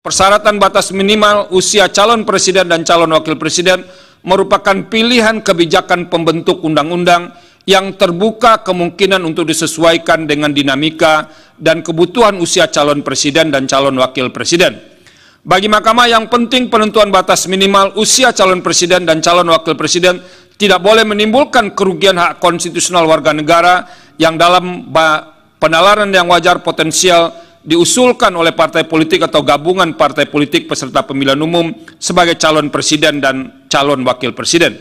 Persyaratan batas minimal usia calon presiden dan calon wakil presiden merupakan pilihan kebijakan pembentuk undang-undang yang terbuka kemungkinan untuk disesuaikan dengan dinamika dan kebutuhan usia calon presiden dan calon wakil presiden. Bagi Mahkamah yang penting penentuan batas minimal usia calon presiden dan calon wakil presiden tidak boleh menimbulkan kerugian hak konstitusional warga negara yang dalam penalaran yang wajar potensial diusulkan oleh partai politik atau gabungan partai politik peserta pemilihan umum sebagai calon presiden dan calon wakil presiden.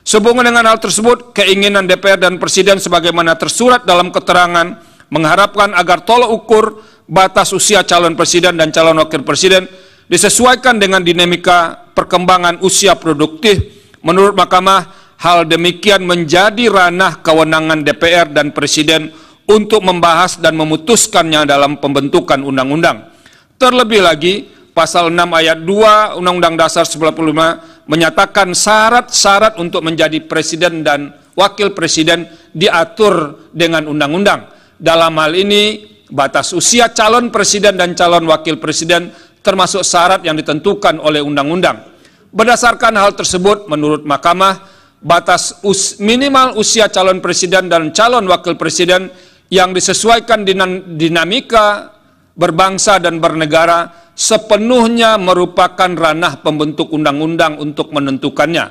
Sehubungan dengan hal tersebut, keinginan DPR dan Presiden sebagaimana tersurat dalam keterangan mengharapkan agar tolok ukur batas usia calon presiden dan calon wakil presiden disesuaikan dengan dinamika perkembangan usia produktif. Menurut Mahkamah, hal demikian menjadi ranah kewenangan DPR dan Presiden untuk membahas dan memutuskannya dalam pembentukan undang-undang. Terlebih lagi, pasal 6 ayat 2 Undang-Undang Dasar 95 menyatakan syarat-syarat untuk menjadi presiden dan wakil presiden diatur dengan undang-undang. Dalam hal ini, batas usia calon presiden dan calon wakil presiden termasuk syarat yang ditentukan oleh undang-undang. Berdasarkan hal tersebut, menurut Mahkamah, batas us minimal usia calon presiden dan calon wakil presiden yang disesuaikan dinamika berbangsa dan bernegara sepenuhnya merupakan ranah pembentuk undang-undang untuk menentukannya.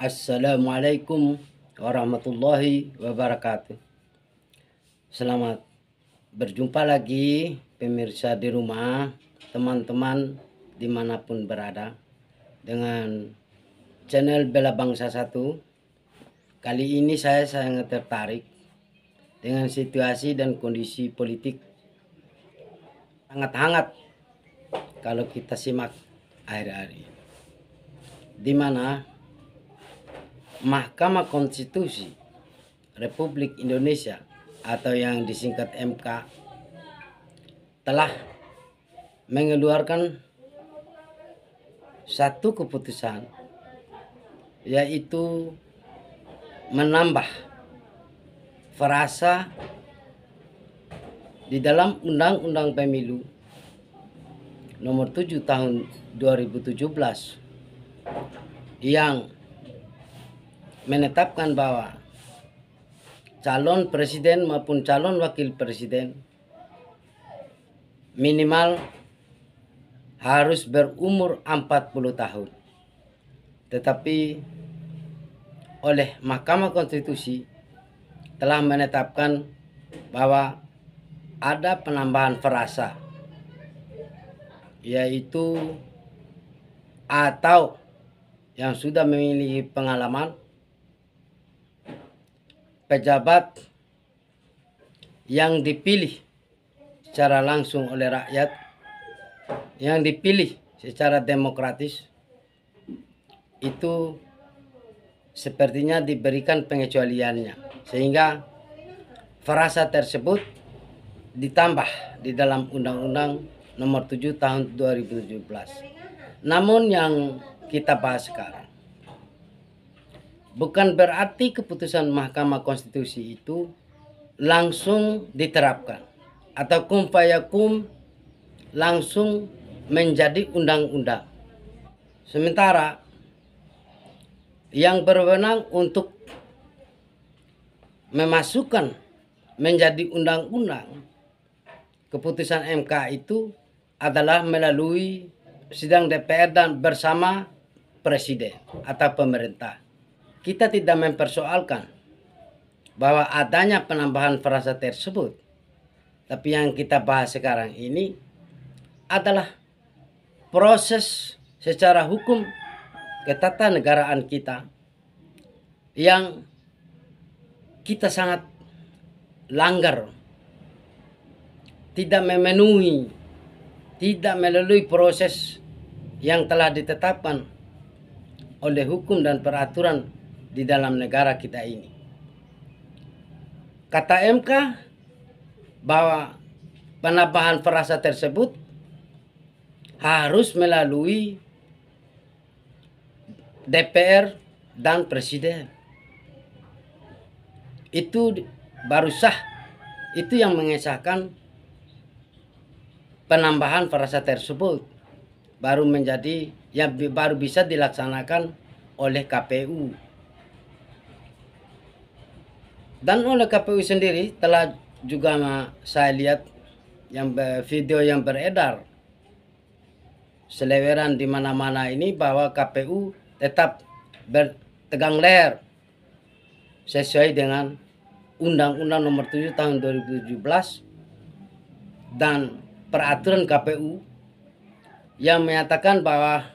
Assalamualaikum warahmatullahi wabarakatuh. Selamat berjumpa lagi pemirsa di rumah, teman-teman dimanapun berada dengan channel Bela Bangsa 1. Kali ini saya sangat tertarik dengan situasi dan kondisi politik sangat hangat kalau kita simak akhir-akhir ini. Di mana Mahkamah Konstitusi Republik Indonesia atau yang disingkat MK telah mengeluarkan satu keputusan yaitu menambah frasa di dalam Undang-Undang Pemilu nomor 7 tahun 2017 yang menetapkan bahwa calon presiden maupun calon wakil presiden minimal harus berumur 40 tahun. Tetapi oleh Mahkamah Konstitusi telah menetapkan bahwa ada penambahan frasa yaitu atau yang sudah memiliki pengalaman pejabat yang dipilih secara langsung oleh rakyat yang dipilih secara demokratis itu sepertinya diberikan pengecualiannya sehingga frasa tersebut ditambah di dalam Undang-Undang Nomor 7 Tahun 2017. Namun yang kita bahas sekarang bukan berarti keputusan Mahkamah Konstitusi itu langsung diterapkan atau kum fayakum langsung menjadi undang-undang. Sementara yang berwenang untuk memasukkan menjadi undang-undang keputusan MK itu adalah melalui sidang DPR dan bersama presiden atau pemerintah. Kita tidak mempersoalkan bahwa adanya penambahan frasa tersebut. Tapi yang kita bahas sekarang ini adalah proses secara hukum ketatanegaraan kita yang kita sangat langgar, tidak memenuhi, tidak melalui proses yang telah ditetapkan oleh hukum dan peraturan di dalam negara kita ini. Kata MK bahwa penambahan frasa tersebut harus melalui DPR dan presiden itu baru sah itu yang mengesahkan penambahan frasa tersebut baru menjadi yang baru bisa dilaksanakan oleh KPU dan oleh KPU sendiri telah juga saya lihat yang video yang beredar seleweran di mana-mana ini bahwa KPU tetap bertegang leher sesuai dengan Undang-Undang Nomor 7 Tahun 2017 dan peraturan KPU yang menyatakan bahwa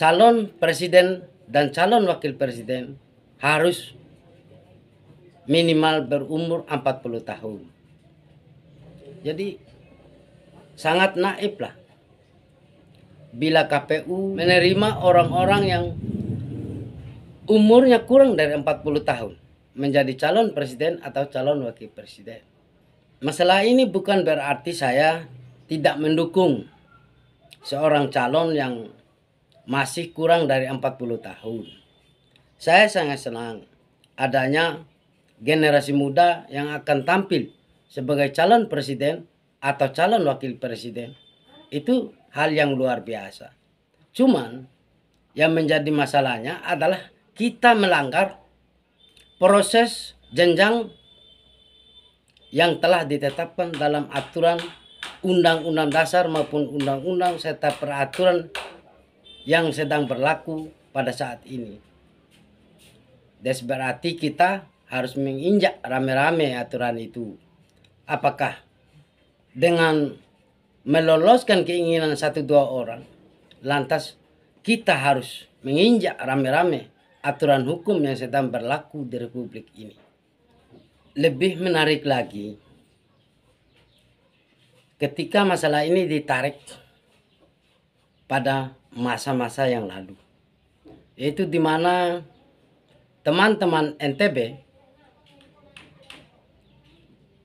calon presiden dan calon wakil presiden harus minimal berumur 40 tahun. Jadi sangat naif lah bila KPU menerima orang-orang yang umurnya kurang dari 40 tahun menjadi calon presiden atau calon wakil presiden. Masalah ini bukan berarti saya tidak mendukung seorang calon yang masih kurang dari 40 tahun. Saya sangat senang adanya generasi muda yang akan tampil sebagai calon presiden atau calon wakil presiden. Itu hal yang luar biasa. Cuman yang menjadi masalahnya adalah kita melanggar proses jenjang yang telah ditetapkan dalam aturan undang-undang dasar maupun undang-undang serta peraturan yang sedang berlaku pada saat ini. Des berarti kita harus menginjak rame-rame aturan itu. Apakah dengan meloloskan keinginan satu dua orang, lantas kita harus menginjak rame-rame aturan hukum yang sedang berlaku di republik ini. Lebih menarik lagi, ketika masalah ini ditarik pada masa-masa yang lalu, yaitu di mana teman-teman NTB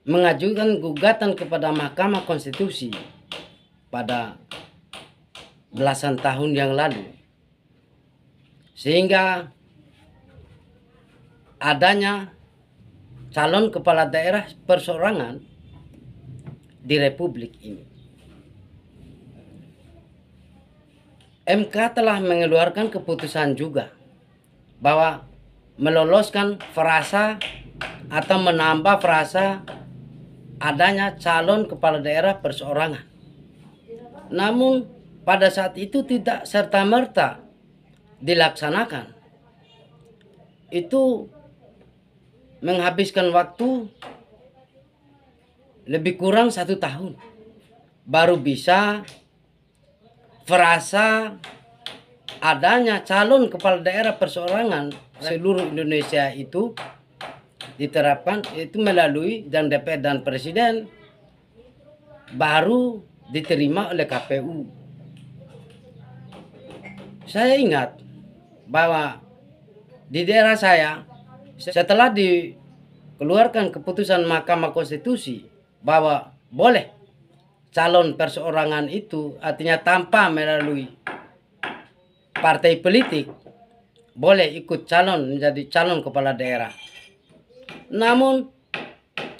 mengajukan gugatan kepada Mahkamah Konstitusi pada belasan tahun yang lalu. Sehingga adanya calon kepala daerah perseorangan di republik ini. MK telah mengeluarkan keputusan juga bahwa meloloskan frasa atau menambah frasa adanya calon kepala daerah perseorangan. Namun pada saat itu tidak serta-merta dilaksanakan. Itu menghabiskan waktu lebih kurang satu tahun baru bisa merasa adanya calon kepala daerah perseorangan seluruh Indonesia itu diterapkan itu melalui dan DPR dan Presiden baru diterima oleh KPU. Saya ingat bahwa di daerah saya setelah dikeluarkan keputusan Mahkamah Konstitusi bahwa boleh calon perseorangan itu artinya tanpa melalui partai politik boleh ikut calon menjadi calon kepala daerah. Namun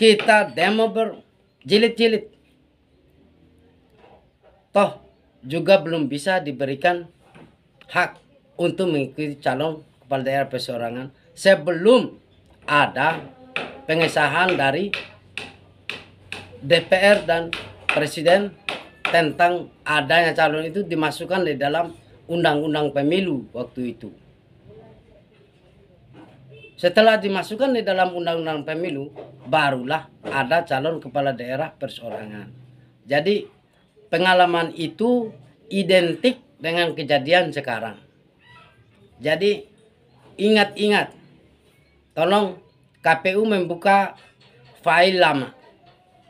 kita demo berjilid-jilid. Toh juga belum bisa diberikan hak untuk mengikuti calon kepala daerah perseorangan sebelum ada pengesahan dari DPR dan Presiden tentang adanya calon itu dimasukkan di dalam undang-undang pemilu waktu itu. Setelah dimasukkan di dalam undang-undang pemilu, barulah ada calon kepala daerah perseorangan. Jadi pengalaman itu identik dengan kejadian sekarang. Jadi ingat-ingat tolong KPU membuka file lama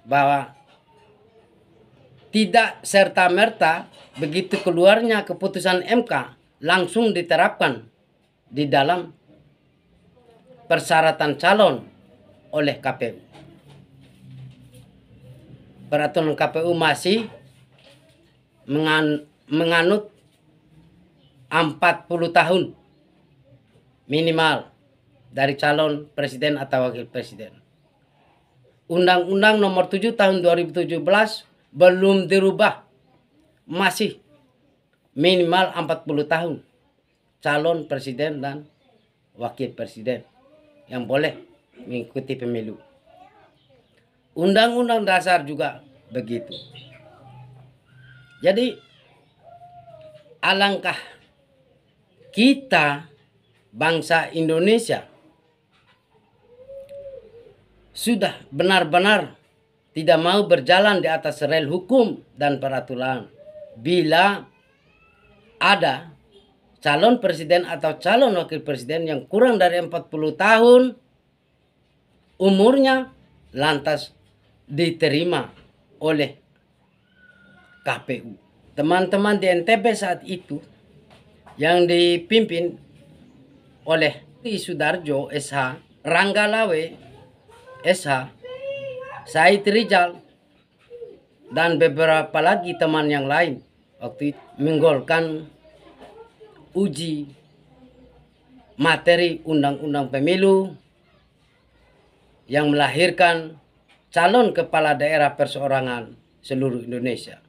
bahwa tidak serta-merta begitu keluarnya keputusan MK langsung diterapkan di dalam persyaratan calon oleh KPU. Peraturan KPU masih menganut 40 tahun minimal dari calon presiden atau wakil presiden. Undang-Undang Nomor 7 Tahun 2017 belum dirubah. Masih minimal 40 tahun calon presiden dan wakil presiden yang boleh mengikuti pemilu. Undang-undang dasar juga begitu. Jadi alangkah kita bangsa Indonesia sudah benar-benar tidak mau berjalan di atas rel hukum dan peraturan. Bila ada calon presiden atau calon wakil presiden yang kurang dari 40 tahun umurnya lantas diterima oleh KPU. Teman-teman di NTB saat itu yang dipimpin oleh Sudarjo SH Ranggalawe SH, Said Rizal, dan beberapa lagi teman yang lain waktu itu menggolkan uji materi undang-undang pemilu yang melahirkan calon kepala daerah perseorangan seluruh Indonesia.